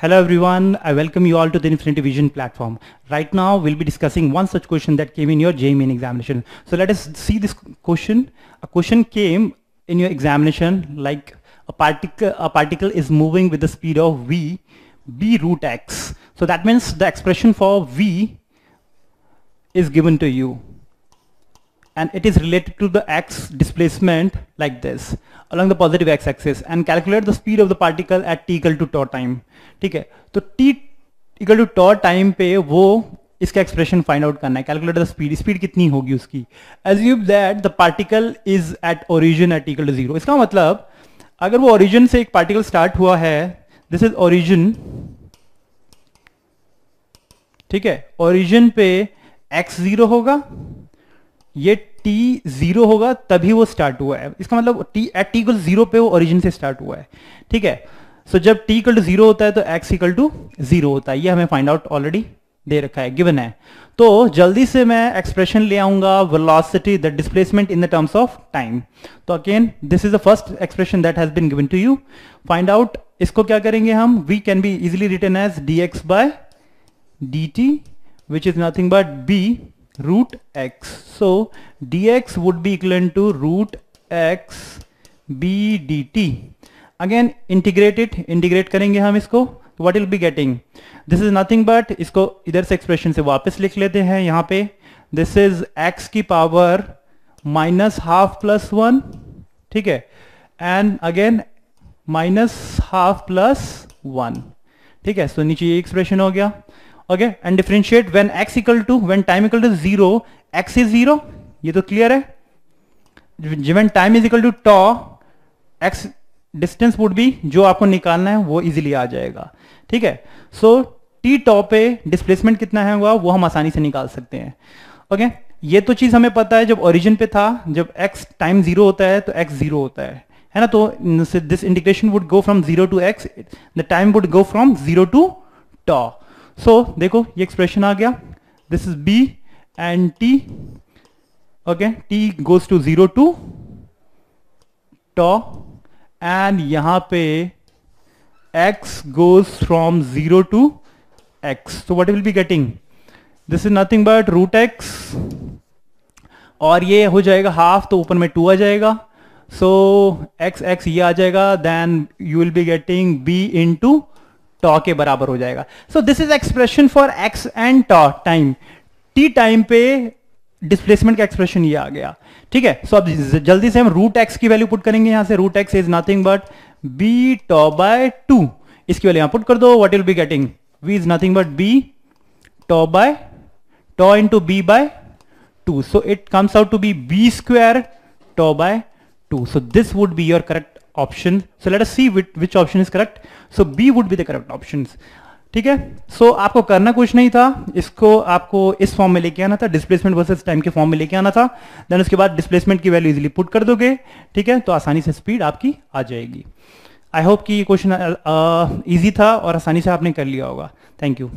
Hello everyone, I welcome you all to the Infinity Vision platform. Right now we'll be discussing one such question that came in your Main examination. So let us see this question. A question came in your examination like a particle, a particle is moving with the speed of v, b root x. So that means the expression for v is given to you. and it is related to the x displacement like this along the positive x-axis and calculate the speed of the particle at t equal to tau time ठीक है तो t equal to tau time पे वो इसका expression find out करना है calculate the speed speed कितनी होगी उसकी assume that the particle is at origin at equal to zero इसका मतलब अगर वो ओरिजिन से एक पार्टिकल स्टार्ट हुआ है दिस इज ओरिजिन ठीक है ओरिजिन पे एक्स जीरो होगा ये टी जीरो होगा तभी वो स्टार्ट हुआ है इसका मतलब T at T equal zero पे वो ओरिजिन से स्टार्ट हुआ है ठीक है सो so, जब टी इक्वल टू जीरो होता है तो एक्स इक्वल टू जीरो होता है ये हमें फाइंड आउट ऑलरेडी दे रखा है गिवन है तो जल्दी से मैं एक्सप्रेशन ले आऊंगा velocity the displacement in the terms of time तो again this is the first expression that has been given to you find out इसको क्या करेंगे हम we can be easily written as D X by D T which is nothing but B root x so dx would be equivalent to root x b dt again integrate it integrate करेंगे हम इसको what will be getting this is nothing but इसको इधर से expression से वापस लिख लेते हैं यहाँ पे this is x की power minus half plus one ठीक है and again minus half plus one ठीक है so नीचे ये expression हो गया okay and differentiate when X equal to when time equal to zero X is zero ये तो क्लियर है when time is equal to tau X distance would be जो आपको निकालना है वो इजीली आ जाएगा ठीक है सो टी टॉ पे डिस्प्लेसमेंट कितना है हुआ वो हम आसानी से निकाल सकते हैं ओके okay? ये तो चीज हमें पता है जब ओरिजिन पे था जब एक्स टाइम जीरो होता है तो एक्स जीरो होता है है ना तो this integration would go from zero to X the time would go from zero to tau so so, देखो ये एक्सप्रेशन आ गया this is B and T okay T goes to zero to tau and यहां पे x goes from zero to x. तो what will be getting this is nothing but root x और ये हो जाएगा हाफ तो ऊपर में टू आ जाएगा सो so, x x ये आ जाएगा then you will be getting b to tau के बराबर हो जाएगा so this is expression for X and tau time T time पे डिस्प्लेसमेंट का एक्सप्रेशन ये आ गया ठीक है सो so, अब जल्दी से हम रूट एक्स की वैल्यू पुट करेंगे यहां से root X is nothing but B tau by two इसकी वैल्यू यहां पुट कर दो what will be getting V is nothing but B tau by tau into B by two so it comes out to be B square tau by two so this would be your correct option so let us see which, which option is correct so b would be the correct options ठीक है सो आपको करना कुछ नहीं था इसको आपको इस फॉर्म में लेके आना था डिस्प्लेसमेंट वर्सेस टाइम के फॉर्म में लेके आना था देन उसके बाद डिस्प्लेसमेंट की वैल्यू इजीली पुट कर दोगे ठीक है तो आसानी से स्पीड आपकी आ जाएगी आई होप कि ये क्वेश्चन इजी था और आसानी से आपने कर लिया होगा थैंक यू